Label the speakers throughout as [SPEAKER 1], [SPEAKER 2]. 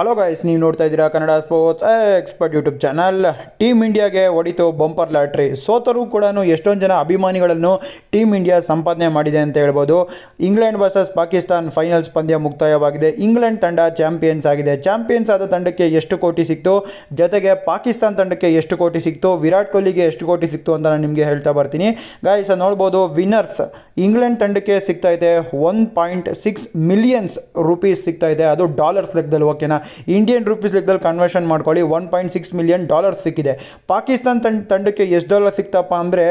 [SPEAKER 1] hello guys ನೀವು ನೋಡ್ತಾ ಇದ್ದೀರಾ Kannada sports expert YouTube channel team ಇಂಡಿಯಾಗೆ ಒಡಿತು ಬಂಪರ್ ಲಾಟ್ರಿ ಸೋತರೂ ಕೂಡ ಎಷ್ಟೊಂದು ಜನ ಅಭಿಮಾನಿಗಳನ್ನು ಟೀಮ್ ಇಂಡಿಯಾ ಸಂಪಾದನೆ ಮಾಡಿದೆ ಅಂತ ಹೇಳ್ಬೋದು ಇಂಗ್ಲೆಂಡ್ ವರ್ಸಸ್ ಪಾಕಿಸ್ತಾನ್ ಫೈನಲ್ಸ್ ಪಂದ್ಯ ಮುಕ್ತಾಯವಾಗಿದೆ ಇಂಗ್ಲೆಂಡ್ ತಂಡ ಚಾಂಪಿಯನ್ಸ್ ಆಗಿದೆ ಚಾಂಪಿಯನ್ಸ್ ಆದ ತಂಡಕ್ಕೆ ಎಷ್ಟು ಕೋಟಿ ಸಿಕ್ತು ಜೊತೆಗೆ ಪಾಕಿಸ್ತಾನ್ ತಂಡಕ್ಕೆ ಎಷ್ಟು ಕೋಟಿ ಸಿಕ್ತು ವಿರಾಟ್ ಕೊಹ್ಲಿಗೆ ಎಷ್ಟು ಕೋಟಿ ಸಿಕ್ತು ಅಂತ ನಾನು ನಿಮಗೆ ಹೇಳ್ತಾ ಬರ್ತೀನಿ ಗಾಯ್ಸ್ ನೋಡ್ಬೋದು ವಿನ್ನರ್ಸ್ ಇಂಗ್ಲೆಂಡ್ ತಂಡಕ್ಕೆ ಸಿಗ್ತಾ ಇದೆ one point six millions rupees ಸಿಗ್ತಾ ಇದೆ ಅದು ಡಾಲರ್ಸ್ ಲೆಕ್ಕದಲ್ಲಿ ಓಕೆನಾ ಇಂಡಿಯನ್ ರುಪೀಸ್ ಲೆಕ್ಕದಲ್ಲಿ ಕನ್ವರ್ಷನ್ ಮಾಡ್ಕೊಳ್ಳಿ one point six million dollars ಸಿಕ್ಕಿದೆ ಪಾಕಿಸ್ತಾನ್ ತಂಡ ತಂಡಕ್ಕೆ ಎಷ್ಟು ಡಾಲರ್ ಸಿಕ್ತಪ್ಪ ಅಂದರೆ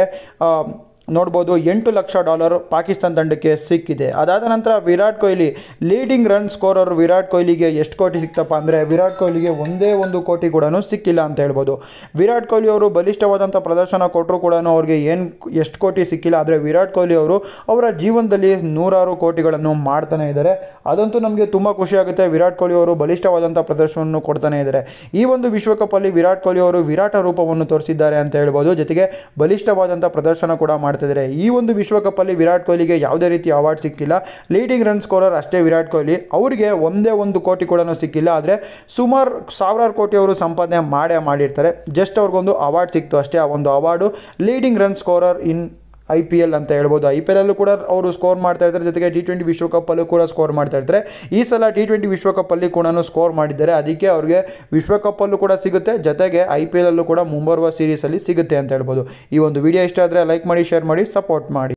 [SPEAKER 1] ನೋಡ್ಬೋದು ಎಂಟು ಲಕ್ಷ ಡಾಲರ್ ಪಾಕಿಸ್ತಾನ ತಂಡಕ್ಕೆ ಸಿಕ್ಕಿದೆ ಅದಾದ ನಂತರ Virat Kohli leading run scorer Virat ಕೊಹ್ಲಿಗೆ ಎಷ್ಟು ಕೋಟಿ ಸಿಕ್ತಪ್ಪ ಅಂದರೆ ವಿರಾಟ್ ಕೊಹ್ಲಿಗೆ ಒಂದೇ ಒಂದು ಕೋಟಿ ಕೂಡ ಸಿಕ್ಕಿಲ್ಲ ಅಂತ ಹೇಳ್ಬೋದು ವಿರಾಟ್ ಕೊಹ್ಲಿ ಅವರು ಬಲಿಷ್ಠವಾದಂಥ ಪ್ರದರ್ಶನ ಕೊಟ್ಟರು ಕೂಡ ಅವ್ರಿಗೆ ಏನು ಎಷ್ಟು ಕೋಟಿ ಸಿಕ್ಕಿಲ್ಲ ಆದರೆ ವಿರಾಟ್ ಕೊಹ್ಲಿ ಅವರು ಅವರ ಜೀವನದಲ್ಲಿ ನೂರಾರು ಕೋಟಿಗಳನ್ನು ಮಾಡ್ತಾನೆ ಇದ್ದಾರೆ ಅದಂತೂ ನಮಗೆ ತುಂಬ ಖುಷಿಯಾಗುತ್ತೆ ವಿರಾಟ್ ಕೊಹ್ಲಿ ಅವರು ಬಲಿಷ್ಠವಾದಂಥ ಪ್ರದರ್ಶನವನ್ನು ಕೊಡ್ತಾನೆ ಇದ್ದಾರೆ ಈ ಒಂದು ವಿಶ್ವಕಪ್ ಅಲ್ಲಿ ವಿರಾಟ್ ಕೊಹ್ಲಿ ಅವರು ವಿರಾಟ ರೂಪವನ್ನು ತೋರಿಸಿದ್ದಾರೆ ಅಂತ ಹೇಳ್ಬೋದು ಜೊತೆಗೆ ಬಲಿಷ್ಠವಾದಂಥ ಪ್ರದರ್ಶನ ಕೂಡ ಮಾಡ್ತಾರೆ ಈ ಒಂದು ವಿಶ್ವಕಪ್ಪಲ್ಲಿ ವಿರಾಟ್ ಕೊಹ್ಲಿಗೆ ಯಾವುದೇ ರೀತಿ ಅವಾರ್ಡ್ ಸಿಕ್ಕಿಲ್ಲ ಲೀಡಿಂಗ್ ರನ್ ಸ್ಕೋರರ್ ಅಷ್ಟೇ ವಿರಾಟ್ ಕೊಹ್ಲಿ ಅವರಿಗೆ ಒಂದೇ ಒಂದು ಕೋಟಿ ಕೂಡ ಸಿಕ್ಕಿಲ್ಲ ಆದರೆ ಸುಮಾರು ಸಾವಿರಾರು ಕೋಟಿ ಅವರು ಸಂಪಾದನೆ ಮಾಡೇ ಮಾಡಿರ್ತಾರೆ ಜಸ್ಟ್ ಅವ್ರಿಗೊಂದು ಅವಾರ್ಡ್ ಸಿಕ್ತು ಅಷ್ಟೇ ಆ ಒಂದು award leading run scorer in I P L ಅಂತ ಹೇಳ್ಬೋದು ಐ ಪಿ ಅಲ್ಲೂ ಕೂಡ ಅವರು ಸ್ಕೋರ್ ಮಾಡ್ತಾ ಇರ್ತಾರೆ ಜೊತೆಗೆ ಟಿ ಟ್ವೆಂಟಿ ವಿಶ್ವಕಪ್ಪಲ್ಲೂ ಕೂಡ ಸ್ಕೋರ್ ಮಾಡ್ತಾ ಇರ್ತಾರೆ ಈ ಸಲ ಟಿ ಟ್ವೆಂಟಿ ಅಲ್ಲಿ ಕೂಡ ಸ್ಕೋರ್ ಮಾಡಿದ್ದಾರೆ ಅದಕ್ಕೆ ಅವ್ರಿಗೆ ವಿಶ್ವಕಪ್ಪಲ್ಲೂ ಕೂಡ ಸಿಗುತ್ತೆ ಜೊತೆಗೆ ಐ ಪಿ ಎಲ್ಲೂ ಕೂಡ ಮುಂಬರುವ ಸೀರೀಸಲ್ಲಿ ಸಿಗುತ್ತೆ ಅಂತ ಹೇಳ್ಬೋದು ಈ ಒಂದು ವಿಡಿಯೋ ಇಷ್ಟ ಆದರೆ ಲೈಕ್ ಮಾಡಿ ಶೇರ್ ಮಾಡಿ ಸಪೋರ್ಟ್ ಮಾಡಿ